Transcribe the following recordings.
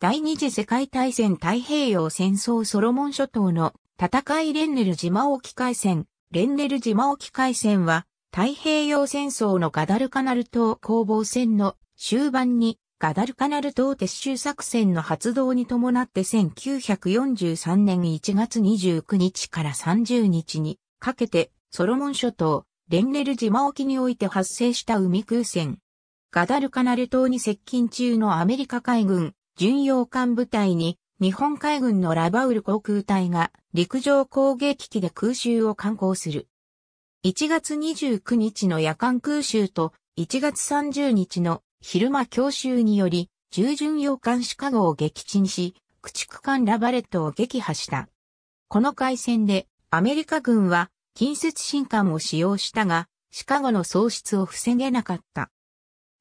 第二次世界大戦太平洋戦争ソロモン諸島の戦いレンネル島沖海戦、レンネル島沖海戦は太平洋戦争のガダルカナル島攻防戦の終盤にガダルカナル島撤収作戦の発動に伴って1943年1月29日から30日にかけてソロモン諸島、レンネル島沖において発生した海空戦。ガダルカナル島に接近中のアメリカ海軍巡洋艦部隊に日本海軍のラバウル航空隊が陸上攻撃機で空襲を観光する。1月29日の夜間空襲と1月30日の昼間強襲により、従巡洋艦シカゴを撃沈し、駆逐艦ラバレットを撃破した。この海戦でアメリカ軍は近接新艦を使用したが、シカゴの喪失を防げなかった。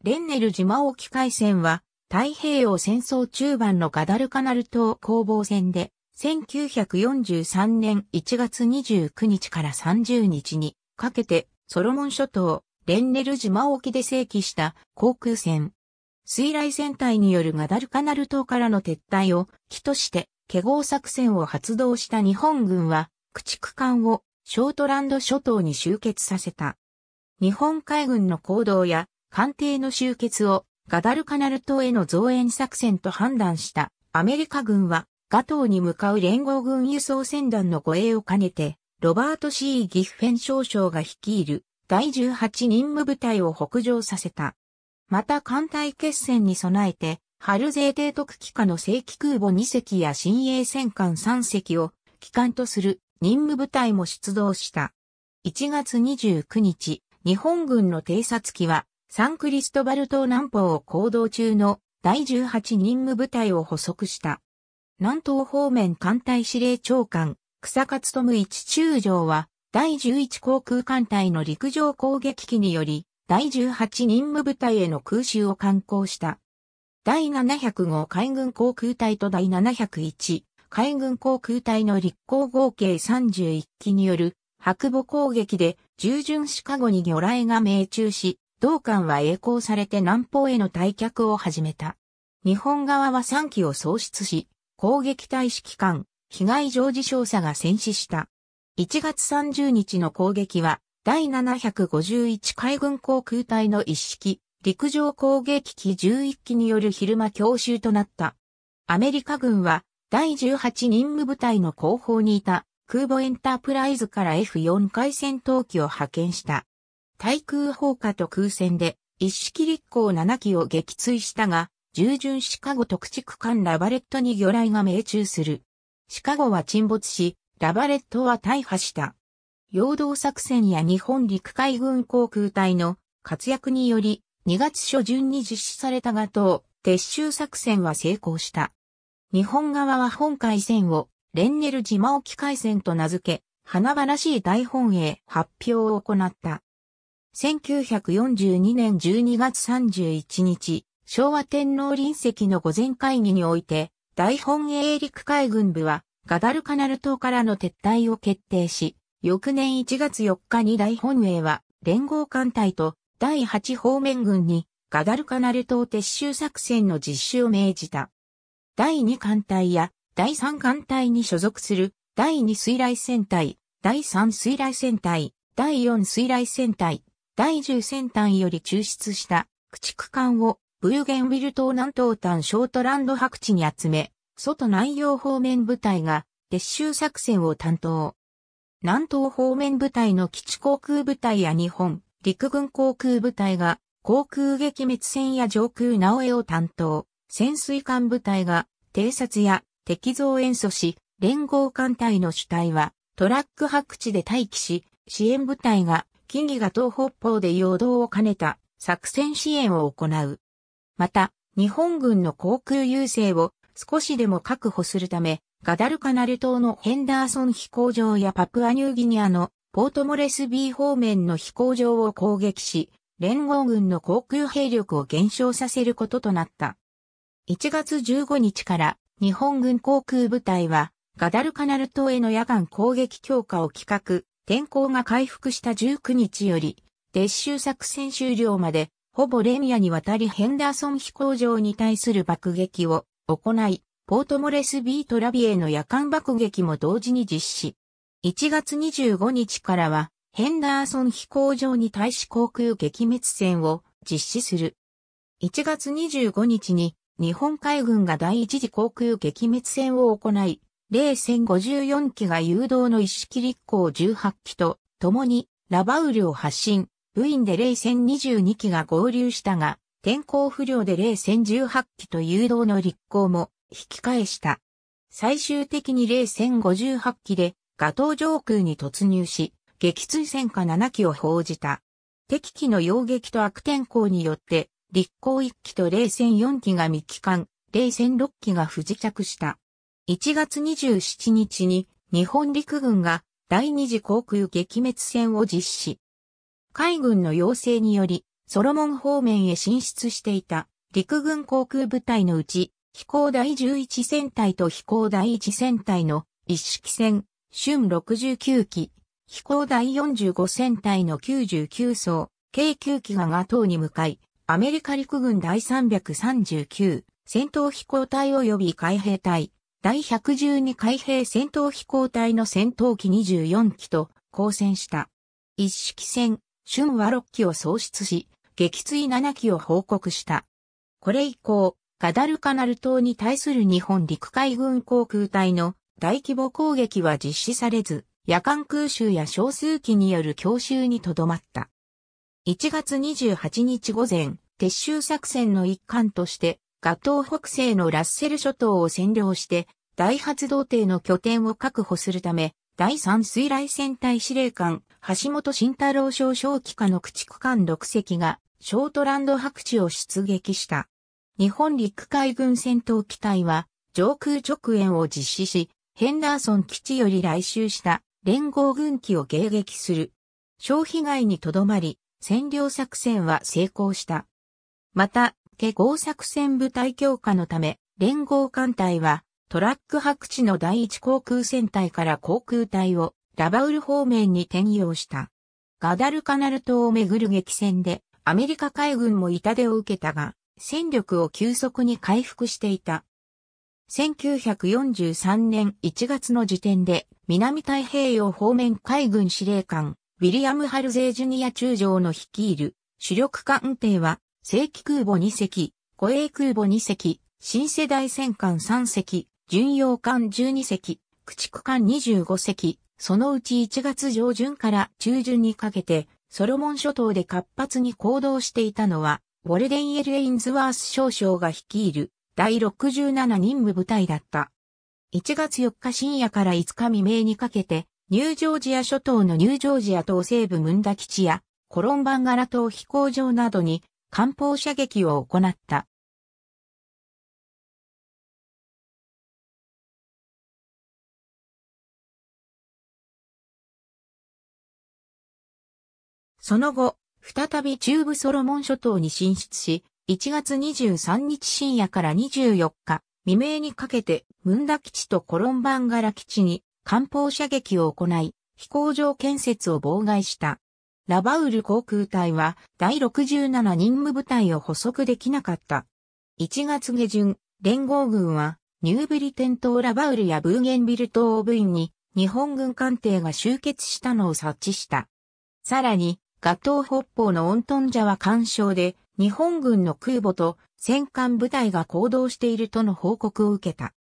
レンネル島沖海戦は太平洋戦争中盤のガダルカナル島攻防戦で、1943年1月29日から30日にかけてソロモン諸島レンネル島沖で正規した航空船。水雷戦隊によるガダルカナル島からの撤退を起として化合作戦を発動した日本軍は駆逐艦をショートランド諸島に集結させた。日本海軍の行動や艦艇の集結をガダルカナル島への増援作戦と判断したアメリカ軍はガ島に向かう連合軍輸送船団の護衛を兼ねてロバート C. ギッフェン少将が率いる第18任務部隊を北上させた。また艦隊決戦に備えて、春税提督機下の正規空母2隻や新鋭戦艦3隻を機関とする任務部隊も出動した。1月29日、日本軍の偵察機はサンクリストバル島南方を行動中の第18任務部隊を捕捉した。南東方面艦隊司令長官、草勝智一中将は、第11航空艦隊の陸上攻撃機により、第18任務部隊への空襲を観光した。第705海軍航空隊と第701海軍航空隊の立候合計31機による白母攻撃で従順シカゴに魚雷が命中し、同艦は栄光されて南方への退却を始めた。日本側は3機を喪失し、攻撃隊指揮官、被害常時少佐が戦死した。1月30日の攻撃は、第751海軍航空隊の一式、陸上攻撃機11機による昼間強襲となった。アメリカ軍は、第18任務部隊の後方にいた空母エンタープライズから F4 回戦闘機を派遣した。対空砲火と空戦で、一式立候7機を撃墜したが、従順シカゴ特地区間ラバレットに魚雷が命中する。シカゴは沈没し、ラバレットは大破した。陽動作戦や日本陸海軍航空隊の活躍により、2月初旬に実施されたが等、撤収作戦は成功した。日本側は本海戦を、レンネル島沖海戦と名付け、華々しい大本営発表を行った。1942年12月31日、昭和天皇臨席の御前会議において、大本営陸海軍部は、ガダルカナル島からの撤退を決定し、翌年1月4日に大本営は、連合艦隊と第8方面軍に、ガダルカナル島撤収作戦の実施を命じた。第2艦隊や第3艦隊に所属する第2水雷戦隊、第3水雷戦隊、第4水雷戦隊、第10戦端より抽出した駆逐艦をブーゲンウィル島南東端ショートランド白地に集め、外南洋方面部隊が撤収作戦を担当。南東方面部隊の基地航空部隊や日本陸軍航空部隊が航空撃滅戦や上空直江を担当。潜水艦部隊が偵察や敵造演奏し、連合艦隊の主体はトラック白地で待機し、支援部隊が金義が東北方で陽動を兼ねた作戦支援を行う。また、日本軍の航空優勢を少しでも確保するため、ガダルカナル島のヘンダーソン飛行場やパプアニューギニアのポートモレスビー方面の飛行場を攻撃し、連合軍の航空兵力を減少させることとなった。1月15日から日本軍航空部隊はガダルカナル島への夜間攻撃強化を企画、天候が回復した19日より、撤収作戦終了まで、ほぼ連夜にわたりヘンダーソン飛行場に対する爆撃を行い、ポートモレスビートラビエの夜間爆撃も同時に実施。1月25日からは、ヘンダーソン飛行場に対し航空撃滅戦を実施する。1月25日に日本海軍が第一次航空撃滅戦を行い、零戦54機が誘導の一式立候18機と、共にラバウルを発進、部員で零戦22機が合流したが、天候不良で零戦18機と誘導の立候も引き返した。最終的に零戦58機で、ガトー上空に突入し、撃墜戦火7機を報じた。敵機の溶撃と悪天候によって、立候1機と零戦4機が未帰還、零戦6機が不時着した。1月27日に日本陸軍が第二次航空撃滅戦を実施。海軍の要請により、ソロモン方面へ進出していた陸軍航空部隊のうち、飛行第11戦隊と飛行第1戦隊の一式戦、春69機、飛行第45戦隊の99層、計9機がガトーに向かい、アメリカ陸軍第339戦闘飛行隊及び海兵隊、第112海兵戦闘飛行隊の戦闘機24機と交戦した。一式戦、春は6機を喪失し、撃墜7機を報告した。これ以降、ガダルカナル島に対する日本陸海軍航空隊の大規模攻撃は実施されず、夜間空襲や少数機による強襲にとどまった。1月28日午前、撤収作戦の一環として、ガトー北西のラッセル諸島を占領して、大発動艇の拠点を確保するため、第3水雷戦隊司令官、橋本慎太郎少将機下の駆逐艦6隻が、ショートランド白地を出撃した。日本陸海軍戦闘機隊は、上空直演を実施し、ヘンダーソン基地より来襲した連合軍機を迎撃する。小被害にとどまり、占領作戦は成功した。また、下合作戦部隊強化のため、連合艦隊は、トラック白地の第一航空戦隊から航空隊をラバウル方面に転用した。ガダルカナル島をめぐる激戦で、アメリカ海軍も痛手を受けたが、戦力を急速に回復していた。1943年1月の時点で、南太平洋方面海軍司令官、ウィリアム・ハルゼー・ジュニア中将の率いる主力艦艇は、正規空母2隻、護衛空母2隻、新世代戦艦3隻、巡洋艦12隻、駆逐艦25隻、そのうち1月上旬から中旬にかけて、ソロモン諸島で活発に行動していたのは、ウォルデン・エル・エインズワース少将が率いる第67任務部隊だった。1月4日深夜から5日未明にかけて、ニュージョージア諸島のニュージョージア島西部ムンダ基地や、コロンバンガラ島飛行場などに艦砲射撃を行った。その後、再び中部ソロモン諸島に進出し、1月23日深夜から24日未明にかけてムンダ基地とコロンバンガラ基地に艦砲射撃を行い、飛行場建設を妨害した。ラバウル航空隊は第67任務部隊を補足できなかった。1月下旬、連合軍はニューブリテン島ラバウルやブーゲンビル島を部員に日本軍艦艇が集結したのを察知した。さらに、ガトー北方のオントンジャは干渉で日本軍の空母と戦艦部隊が行動しているとの報告を受けた。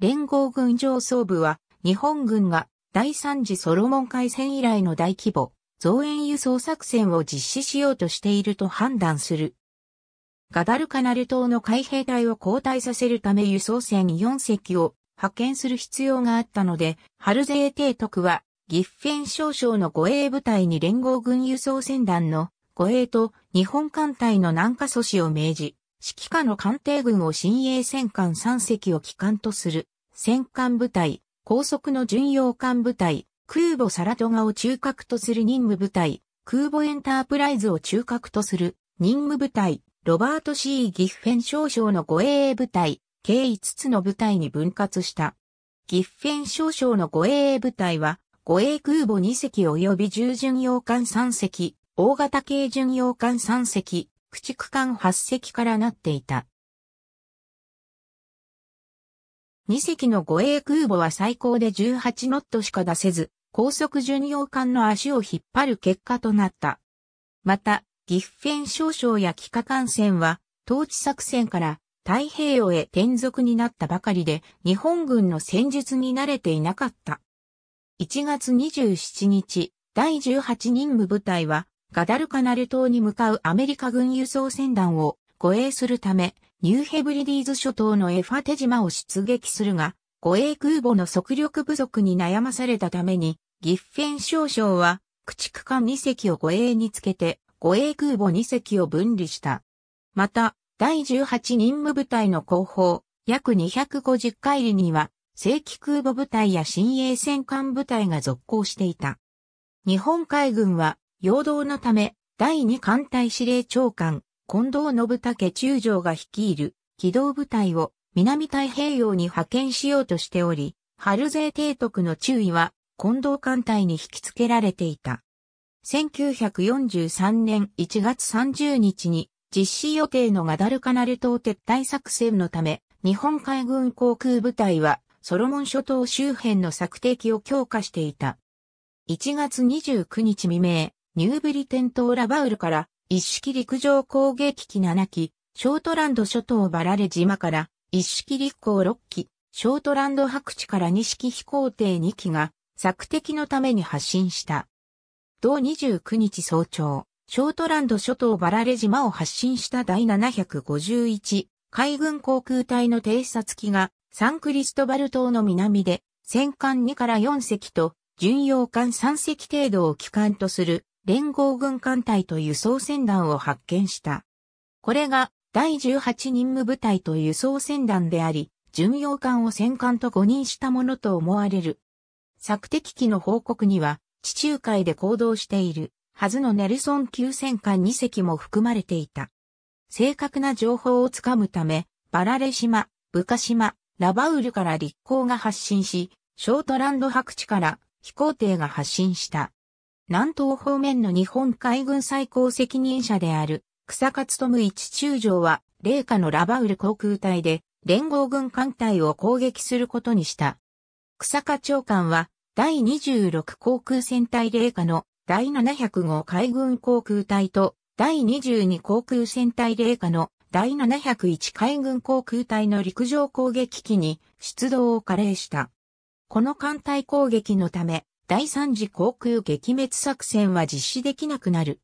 連合軍上層部は日本軍が第3次ソロモン海戦以来の大規模増援輸送作戦を実施しようとしていると判断する。ガダルカナル島の海兵隊を交代させるため輸送船4隻を派遣する必要があったので、ハルゼー提督はギッフェン少将の護衛部隊に連合軍輸送船団の護衛と日本艦隊の南下阻止を命じ、指揮下の艦艇軍を新鋭戦艦3隻を機関とする、戦艦部隊、高速の巡洋艦部隊、空母サラトガを中核とする任務部隊、空母エンタープライズを中核とする任務部隊、ロバート C. ギッフェン少将の護衛部隊、計5つの部隊に分割した。ギッフェン少将の護衛部隊は、護衛空母2隻及び従巡洋艦3隻、大型軽巡洋艦3隻、駆逐艦8隻からなっていた。2隻の護衛空母は最高で18ノットしか出せず、高速巡洋艦の足を引っ張る結果となった。また、岐阜県少将や帰化艦船は、統治作戦から太平洋へ転属になったばかりで、日本軍の戦術に慣れていなかった。1月27日、第18任務部隊は、ガダルカナル島に向かうアメリカ軍輸送船団を護衛するため、ニューヘブリディーズ諸島のエファテ島を出撃するが、護衛空母の速力不足に悩まされたために、岐阜県少将は、駆逐艦2隻を護衛につけて、護衛空母2隻を分離した。また、第18任務部隊の後方、約250回里には、正規空母部隊や新鋭戦艦部隊が続行していた。日本海軍は、陽動のため、第2艦隊司令長官、近藤信武中将が率いる機動部隊を南太平洋に派遣しようとしており、春税提督の注意は、近藤艦隊に引き付けられていた。1943年1月30日に実施予定のガダルカナル島撤退作戦のため、日本海軍航空部隊はソロモン諸島周辺の策定機を強化していた。1月29日未明、ニューブリテン島ラバウルから一式陸上攻撃機7機、ショートランド諸島バラレ島から一式立候6機、ショートランド白地から二式飛行艇2機が、作敵のために発進した。同29日早朝、ショートランド諸島バラレ島を発進した第751海軍航空隊の偵察機がサンクリストバル島の南で戦艦2から4隻と巡洋艦3隻程度を機関とする連合軍艦隊という総船団を発見した。これが第18任務部隊と輸送船団であり、巡洋艦を戦艦と誤認したものと思われる。索敵機の報告には、地中海で行動しているはずのネルソン級戦艦2隻も含まれていた。正確な情報をつかむため、バラレ島、ブカ島、ラバウルから立港が発進し、ショートランド白地から飛行艇が発進した。南東方面の日本海軍最高責任者である草勝富一中将は、霊下のラバウル航空隊で、連合軍艦隊を攻撃することにした。草加長官は、第26航空戦隊霊下の第7 0 5海軍航空隊と、第22航空戦隊霊下の第701海軍航空隊の陸上攻撃機に出動を加齢した。この艦隊攻撃のため、第3次航空撃滅作戦は実施できなくなる。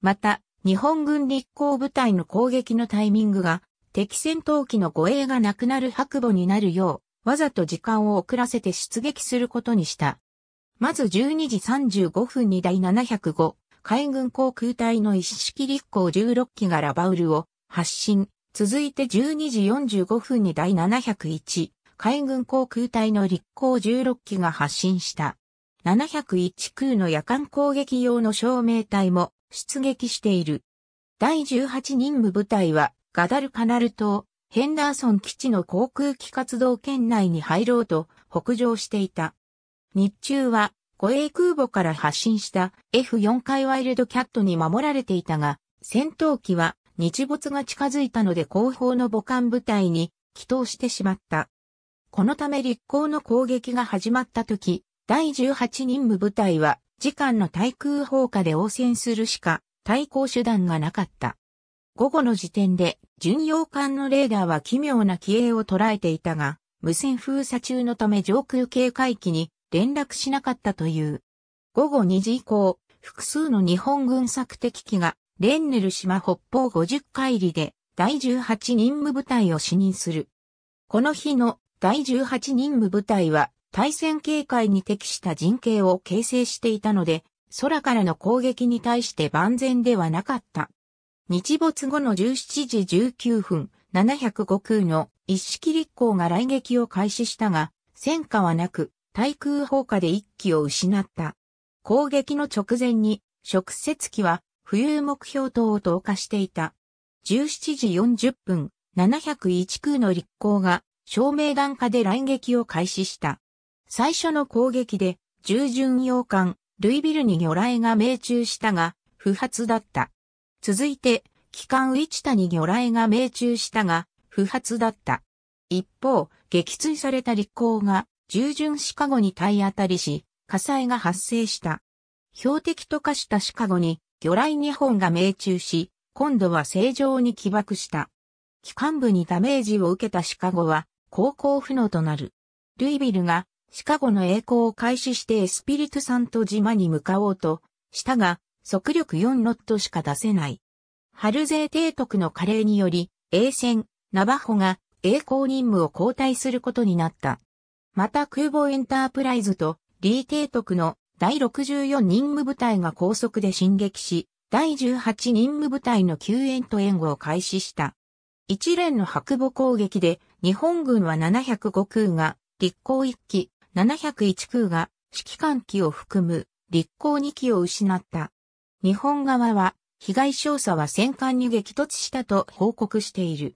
また、日本軍立航部隊の攻撃のタイミングが敵戦闘機の護衛がなくなる白母になるよう、わざと時間を遅らせて出撃することにした。まず12時35分に第705海軍航空隊の一式立航16機がラバウルを発進。続いて12時45分に第701海軍航空隊の立航16機が発進した。701空の夜間攻撃用の照明隊も出撃している。第18任務部隊は、ガダルカナル島、ヘンダーソン基地の航空機活動圏内に入ろうと北上していた。日中は、護衛空母から発進した F4 回ワイルドキャットに守られていたが、戦闘機は日没が近づいたので後方の母艦部隊に帰投してしまった。このため立候の攻撃が始まった時、第18任務部隊は時間の対空砲火で応戦するしか対抗手段がなかった。午後の時点で巡洋艦のレーダーは奇妙な機影を捉えていたが、無線封鎖中のため上空警戒機に連絡しなかったという。午後2時以降、複数の日本軍作敵機がレンネル島北方50海里で第18任務部隊を視認する。この日の第18任務部隊は対戦警戒に適した陣形を形成していたので、空からの攻撃に対して万全ではなかった。日没後の17時19分、705空の一式立候が来撃を開始したが、戦火はなく、対空砲火で一機を失った。攻撃の直前に、直接機は浮遊目標等を投下していた。17時40分、701空の立候が照明弾火で来撃を開始した。最初の攻撃で、従巡洋艦、ルイビルに魚雷が命中したが、不発だった。続いて、機関一田に魚雷が命中したが、不発だった。一方、撃墜された立候が、従順シカゴに体当たりし、火災が発生した。標的と化したシカゴに、魚雷2本が命中し、今度は正常に起爆した。機関部にダメージを受けたシカゴは、航行不能となる。ルイビルがシカゴの栄光を開始してエスピリトサント島に向かおうとしたが、速力4ノットしか出せない。ハルゼー提督の加齢により、栄船、ナバホが栄光任務を交代することになった。また空母エンタープライズとリー提督の第64任務部隊が高速で進撃し、第18任務部隊の救援と援護を開始した。一連の白母攻撃で日本軍は705空が立候一機、701空が指揮官機を含む立候2機を失った。日本側は被害少佐は戦艦に激突したと報告している。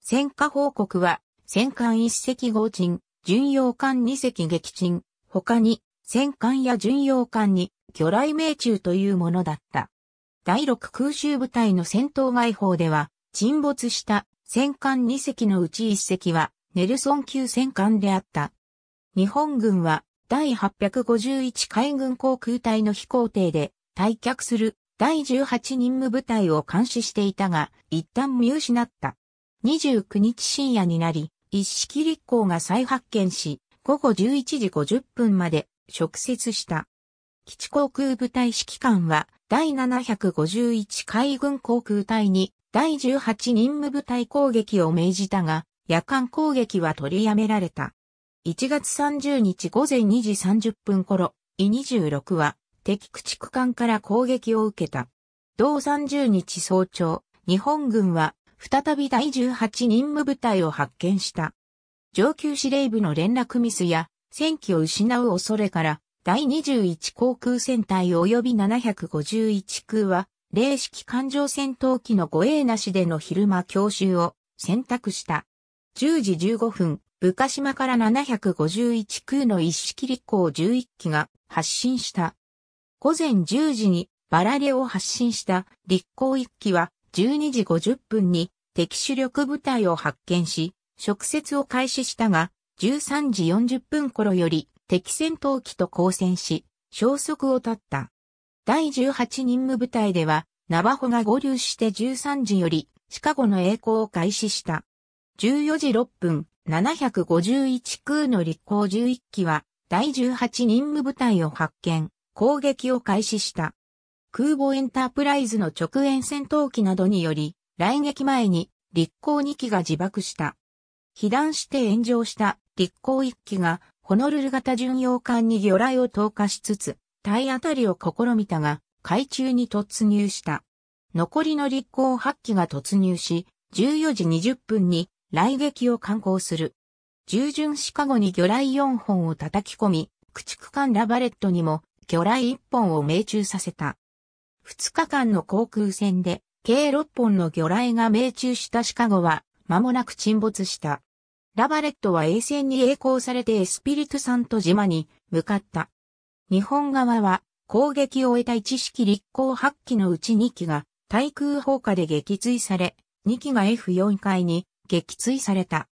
戦火報告は戦艦1隻合沈、巡洋艦2隻撃沈、他に戦艦や巡洋艦に魚雷命中というものだった。第6空襲部隊の戦闘外報では沈没した戦艦2隻のうち1隻はネルソン級戦艦であった。日本軍は第851海軍航空隊の飛行艇で退却する第18任務部隊を監視していたが、一旦見失った。29日深夜になり、一式立港が再発見し、午後11時50分まで直接した。基地航空部隊指揮官は、第751海軍航空隊に第18任務部隊攻撃を命じたが、夜間攻撃は取りやめられた。1月30日午前2時30分頃、イ26は敵駆逐艦から攻撃を受けた。同30日早朝、日本軍は再び第18任務部隊を発見した。上級司令部の連絡ミスや戦機を失う恐れから第21航空戦隊及び751空は、零式艦上戦闘機の護衛なしでの昼間教習を選択した。10時15分、部鹿島から751空の一式立候11機が発進した。午前10時にバラレを発進した立候1機は12時50分に敵主力部隊を発見し、直接を開始したが、13時40分頃より敵戦闘機と交戦し、消息を絶った。第18任務部隊では、ナバホが合流して13時より、シカゴの栄光を開始した。14時6分、751空の立候11機は第18任務部隊を発見、攻撃を開始した。空母エンタープライズの直縁戦闘機などにより、来撃前に立候2機が自爆した。被弾して炎上した立候1機がホノルル型巡洋艦に魚雷を投下しつつ、体当たりを試みたが、海中に突入した。残りの立候8機が突入し、14時20分に来撃を観光する。従順シカゴに魚雷4本を叩き込み、駆逐艦ラバレットにも魚雷1本を命中させた。2日間の航空戦で計6本の魚雷が命中したシカゴは間もなく沈没した。ラバレットは衛星に栄光されてエスピリトサント島に向かった。日本側は攻撃を終えた一式立候8機のうち2機が対空砲火で撃墜され、2機が F4 階に撃墜された。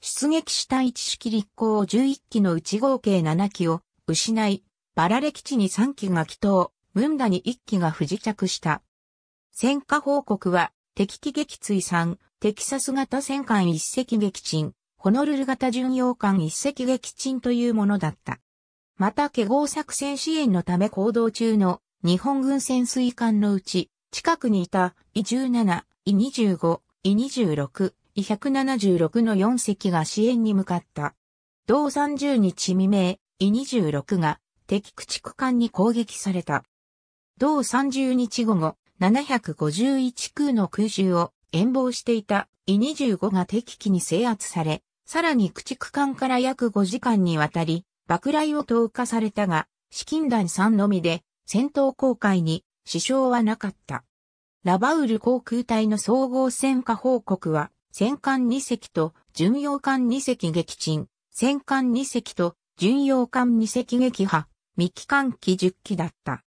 出撃した一式立候補11機のうち合計7機を失い、バラレ基地に3機が帰投、ムンダに1機が不時着した。戦果報告は、敵機撃墜3、テキサス型戦艦1隻撃沈、ホノルル型巡洋艦1隻撃沈というものだった。また、華合作戦支援のため行動中の日本軍潜水艦のうち、近くにいた、イ17、イ25、イ26、176の4隻が支援に向かった。同30日未明、イ26が敵駆逐艦に攻撃された。同30日午後、751空の空襲を遠望していたイ25が敵機に制圧され、さらに駆逐艦から約5時間にわたり、爆雷を投下されたが、資金団3のみで戦闘航海に支障はなかった。ラバウル航空隊の総合戦果報告は、戦艦2隻と巡洋艦2隻撃沈、戦艦2隻と巡洋艦2隻撃破、未帰艦機10機だった。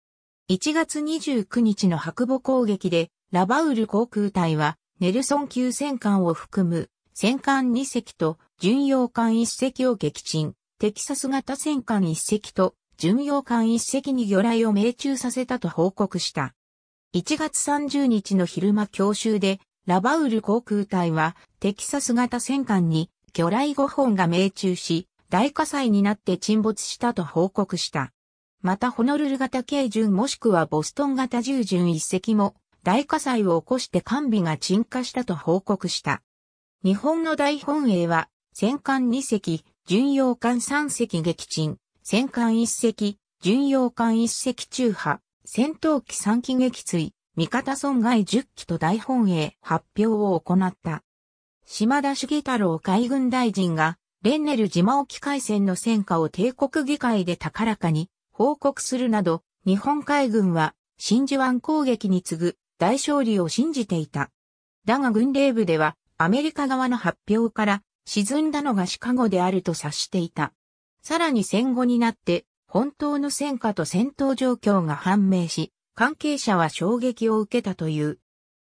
1月29日の白母攻撃で、ラバウル航空隊は、ネルソン級戦艦を含む、戦艦2隻と巡洋艦1隻を撃沈、テキサス型戦艦1隻と巡洋艦1隻に魚雷を命中させたと報告した。1月30日の昼間教習でラバウル航空隊はテキサス型戦艦に魚雷5本が命中し、大火災になって沈没したと報告した。またホノルル型軽巡もしくはボストン型従巡一隻も大火災を起こして完備が沈下したと報告した。日本の大本営は戦艦2隻、巡洋艦3隻撃沈、戦艦1隻、巡洋艦1隻中破、戦闘機3機撃墜、味方損害10機と大本営発表を行った。島田茂太郎海軍大臣が、レンネル島沖海戦の戦果を帝国議会で高らかに報告するなど、日本海軍は真珠湾攻撃に次ぐ大勝利を信じていた。だが軍令部ではアメリカ側の発表から沈んだのがシカゴであると察していた。さらに戦後になって本当の戦果と戦闘状況が判明し、関係者は衝撃を受けたという。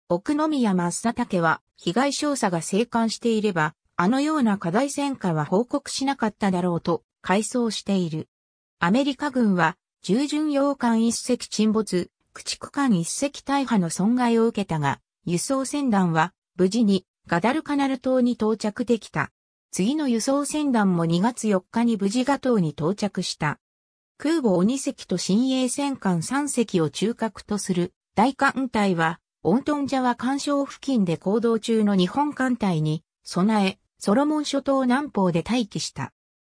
奥宮正竹は被害調査が生還していれば、あのような課題戦果は報告しなかっただろうと回想している。アメリカ軍は、従順洋艦一隻沈没、駆逐艦一隻大破の損害を受けたが、輸送船団は無事にガダルカナル島に到着できた。次の輸送船団も2月4日に無事ガ島に到着した。空母2隻と新鋭戦艦3隻を中核とする大艦隊は、オントンジャワ干渉付近で行動中の日本艦隊に備え、ソロモン諸島南方で待機した。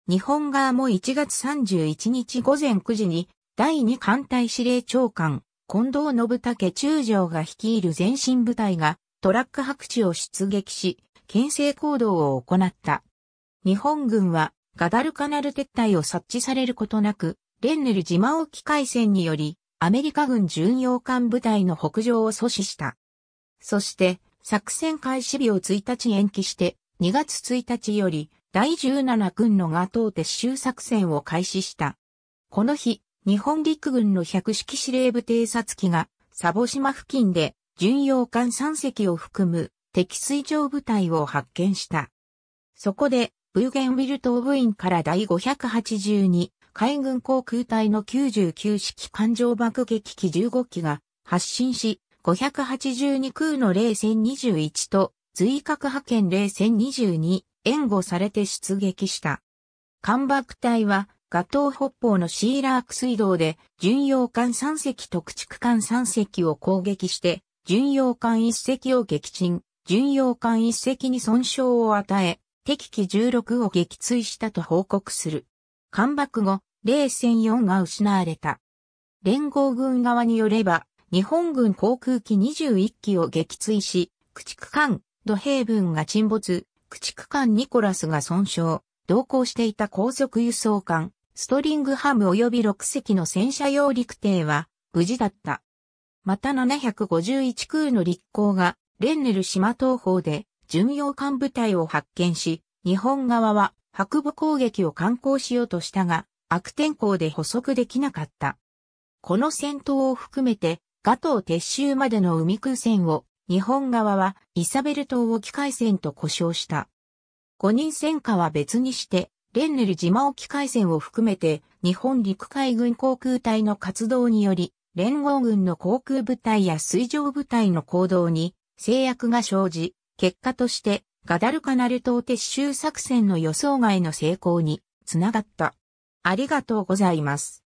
日本側も1月31日午前9時に、第2艦隊司令長官、近藤信武中将が率いる前進部隊がトラック白地を出撃し、牽制行動を行った。日本軍はガダルカナル撤退を察知されることなく、レンネル島沖海戦により、アメリカ軍巡洋艦部隊の北上を阻止した。そして、作戦開始日を1日延期して、2月1日より、第17軍のガトー撤収作戦を開始した。この日、日本陸軍の百式司令部偵察機が、サボ島付近で、巡洋艦3隻を含む、敵水上部隊を発見した。そこで、ブーゲンウィル島部員から第582海軍航空隊の99式艦上爆撃機15機が発進し、582空の零戦21と随核派遣零戦22援護されて出撃した。艦爆隊は、ガトー北方のシーラーク水道で、巡洋艦3隻と駆逐艦3隻を攻撃して、巡洋艦1隻を撃沈、巡洋艦1隻に損傷を与え、敵機16を撃墜したと報告する。干爆後、零戦4が失われた。連合軍側によれば、日本軍航空機21機を撃墜し、駆逐艦、土兵軍が沈没、駆逐艦ニコラスが損傷、同行していた高速輸送艦、ストリングハム及び6隻の戦車用陸艇は無事だった。また751空の立航がレンネル島東方で巡洋艦部隊を発見し、日本側は白部攻撃を観光しようとしたが、悪天候で捕捉できなかった。この戦闘を含めて、ガトー撤収までの海空戦を、日本側はイサベル島沖海戦と呼称した。五人戦火は別にして、レンネル島沖海戦を含めて、日本陸海軍航空隊の活動により、連合軍の航空部隊や水上部隊の行動に制約が生じ、結果としてガダルカナル島撤収作戦の予想外の成功につながった。ありがとうございます。